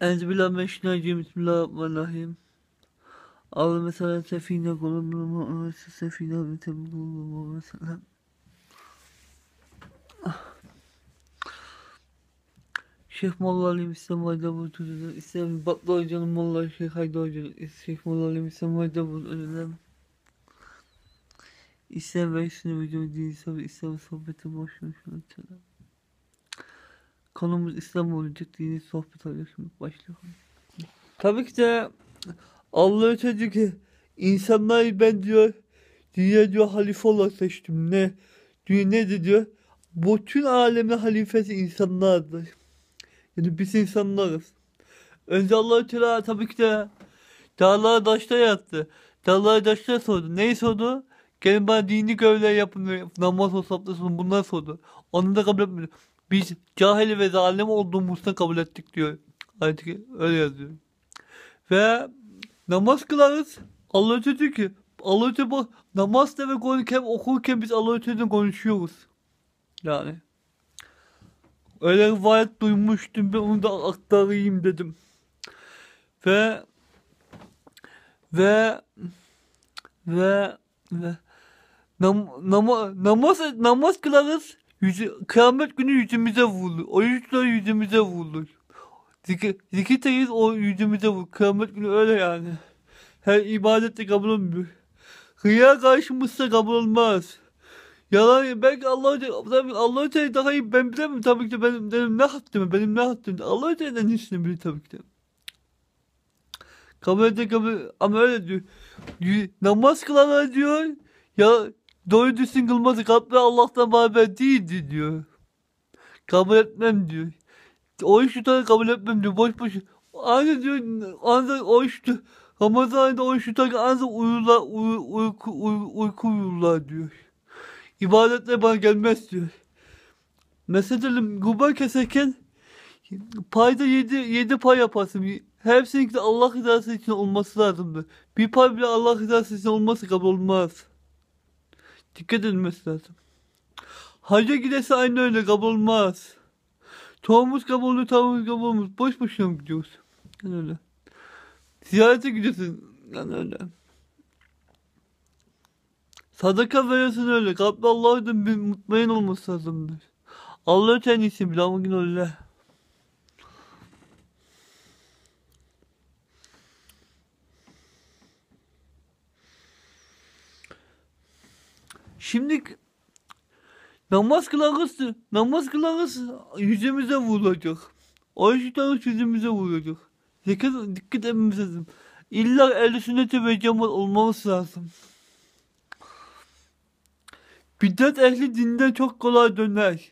Enzbillah Bismillahirrahmanirrahim. Allah mesela sefine kolumlu mu'min sefine bitebullu mesela. Ah. Şeyh Molla Alim İslam Haydabur Tuzu'da İslam Batlı Hoca'nın Molla Şeyh Haydar Hoca'nın Şeyh Molla Alim İslam Haydabur Tuzu'da İslam ve Üstüne Vücudu Dini Sabri İslam Sohbeti Boşluğu Şuratçı'da Konumuz İslam olacak dini sohbet alıyorsun. Başlıyor. Tabii ki de Allah diyor ki insanlar ben diyor dünya diyor halife olarak seçtim. Ne? Dünya ne diyor? Bütün alemin halifesi insanlardır. Yani biz insanlarız. Önce Allah-u Teala tabii ki de dağlar taşta yattı. Dağlar taşta sordu. Neyi sordu? Gelin bana dini görevler yapın, namaz olsun, abdest bunları sordu. Onu da kabul etmedi. Biz cahil ve zalim olduğumuzda kabul ettik diyor. Artık öyle yazıyor. Ve namaz kılarız. Allah diyor ki Allah diyor namazda ve konuşurken, okurken biz Allah Teala'dan konuşuyoruz. Yani. Öyle rivayet duymuştum ben onu da aktarayım dedim. Ve ve ve ve nam, nama, namaz namaz kılarız Yüzü, kıyamet günü yüzümüze vurulur. o Oruçlar yüzümüze vurulur. Zikir, zikir teyiz o yüzümüze vurur. Kıyamet günü öyle yani. Her ibadet de kabul olmuyor. Rüya karşımızda kabul olmaz. Yalan belki Allah Teala Allah Teala daha iyi ben bilemem tabii ki benim, benim ne haddimi benim ne haddimi Allah Teala'nın işini bilir tabii ki. Kabul edin kabul ama öyle diyor. Namaz kılana diyor ya Doğru singılmazı kalp ve Allah'tan beraber değildi diyor. Kabul etmem diyor. O işi tane kabul etmem diyor. Boş boş. Aynı diyor ancak o işte Ramazan ayında o işi tane ancak uyurlar, uy, uyku, uy, uyku uyurlar diyor. İbadetle bana gelmez diyor. Mesela kurban keserken payda yedi, yedi pay yaparsın. Hepsinin Allah rızası için olması lazımdır. Bir pay bile Allah rızası için olması kabul olmaz. Dikkat edilmesi lazım. Hacca gidesi aynı öyle kabolmaz. Tohumuz kaboldu, tavuğumuz kabolmuş. Boş boşuna mı gidiyoruz? Yani öyle. Ziyarete gidiyorsun. Yani öyle. Sadaka veriyorsun öyle. Kalpli Allah'ın bir mutmain olması lazımdır. Allah ama gün öyle. Şimdi namaz kılarız, namaz kılarız yüzümüze vuracak, Oruç tutarız yüzümüze vuracak. Dikkat, dikkat etmemiz lazım. İlla el sünneti ve cemaat olmamız lazım. Bidat ehli dinden çok kolay döner.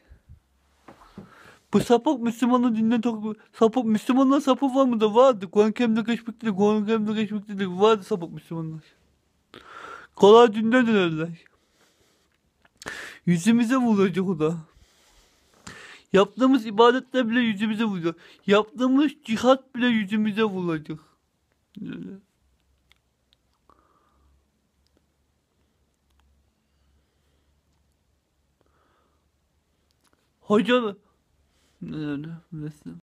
Bu sapık Müslümanın dinden çok sapık Müslümanlar sapık var mı da vardı. Kur'an kemde geçmektedir. Kur'an kemde geçmektedir. Vardı sapık Müslümanlar. Kolay dinden dönerler. Yüzümüze vuracak o da. Yaptığımız ibadetler bile yüzümüze vuracak. Yaptığımız cihat bile yüzümüze vuracak. Hocam. ne öyle